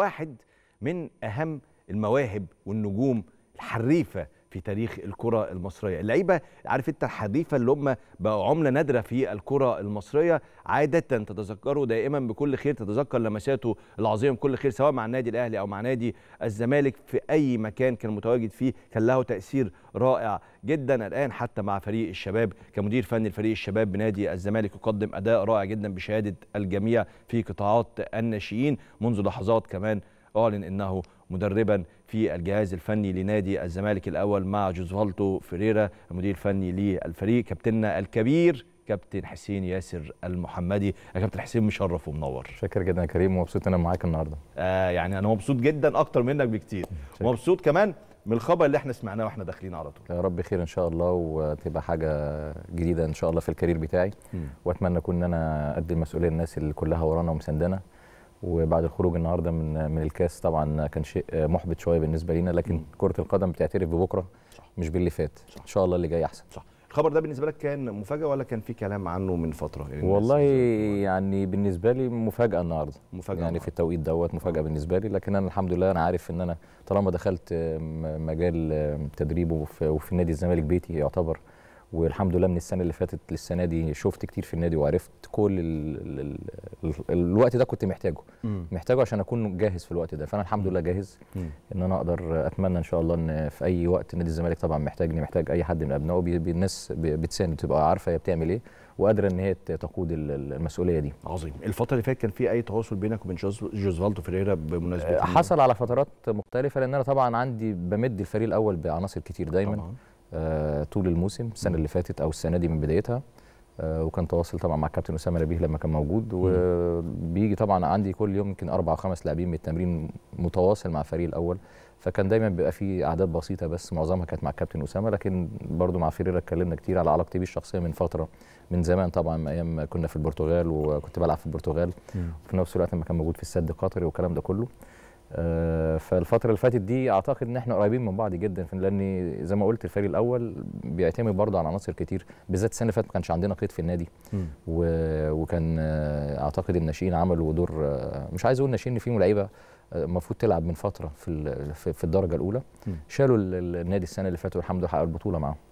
واحد من أهم المواهب والنجوم الحريفة في تاريخ الكره المصريه اللعيبه عارف انت الحديثه اللي هم بقوا عمله نادره في الكره المصريه عاده تتذكره دائما بكل خير تتذكر لمساته العظيمه بكل خير سواء مع النادي الاهلي او مع نادي الزمالك في اي مكان كان متواجد فيه كان له تاثير رائع جدا الان حتى مع فريق الشباب كمدير فني لفريق الشباب بنادي الزمالك يقدم اداء رائع جدا بشهاده الجميع في قطاعات الناشئين منذ لحظات كمان اعلن انه مدربا في الجهاز الفني لنادي الزمالك الاول مع جوزفالتو فيريرا المدير الفني للفريق كابتننا الكبير كابتن حسين ياسر المحمدي يا كابتن حسين مشرف ومنور شكرا جدا يا كريم ومبسوط ان انا معاك النهارده آه يعني انا مبسوط جدا اكتر منك بكتير ومبسوط كمان من الخبر اللي احنا سمعناه واحنا داخلين على طول يا رب خير ان شاء الله وتبقى حاجه جديده ان شاء الله في الكارير بتاعي م. واتمنى اكون انا اقدم المسؤوليه الناس اللي كلها ورانا ومسندنا وبعد الخروج النهارده من من الكاس طبعا كان شيء محبط شويه بالنسبه لينا لكن م. كره القدم بتعترف ببكره صح. مش باللي فات صح. ان شاء الله اللي جاي احسن صح. الخبر ده بالنسبه لك كان مفاجاه ولا كان في كلام عنه من فتره يعني والله يعني بالنسبه لي مفاجاه النهارده مفاجاه يعني النهاردة. في التوقيت دوت آه. مفاجاه بالنسبه لي لكن انا الحمد لله انا عارف ان انا طالما دخلت مجال تدريبه وفي نادي الزمالك بيتي يعتبر والحمد لله من السنه اللي فاتت للسنه دي شفت كتير في النادي وعرفت كل الـ الـ الـ الوقت ده كنت محتاجه مم. محتاجه عشان اكون جاهز في الوقت ده فانا الحمد لله جاهز مم. ان انا اقدر اتمنى ان شاء الله ان في اي وقت نادي الزمالك طبعا محتاجني محتاج اي حد من ابنائه الناس بتساند بتبقى عارفه هي بتعمل ايه وقادره ان هي تقود المسؤوليه دي عظيم الفتره اللي فاتت كان في اي تواصل بينك وبين جوزفالتو فيريرا بمناسبه حصل على فترات مختلفه لان انا طبعا عندي بمد الفريق الاول بعناصر كتير دايما طبعا. آه، طول الموسم السنه اللي فاتت او السنه دي من بدايتها آه، وكان تواصل طبعا مع كابتن اسامه نبيه لما كان موجود وبيجي طبعا عندي كل يوم يمكن اربع او خمس لاعبين من التمرين متواصل مع الفريق الاول فكان دايما بيبقى في اعداد بسيطه بس معظمها كانت مع كابتن اسامه لكن برضو مع فيريرا اتكلمنا كتير على علاقتي بيه الشخصيه من فتره من زمان طبعا ايام كنا في البرتغال وكنت بلعب في البرتغال وفي نفس الوقت لما كان موجود في السد قطري والكلام ده كله آه، فالفتره اللي فاتت دي اعتقد ان احنا قريبين من بعض جدا لان زي ما قلت الفريق الاول بيعتمد برضه على عناصر كتير بالذات السنه اللي فاتت ما كانش عندنا قيد في النادي و... وكان آه، اعتقد الناشئين عملوا دور آه، مش عايز اقول الناشئين ان فيهم لعيبه المفروض تلعب من فتره في في الدرجه الاولى شالوا النادي السنه اللي فاتت والحمد لله حققوا البطوله معاهم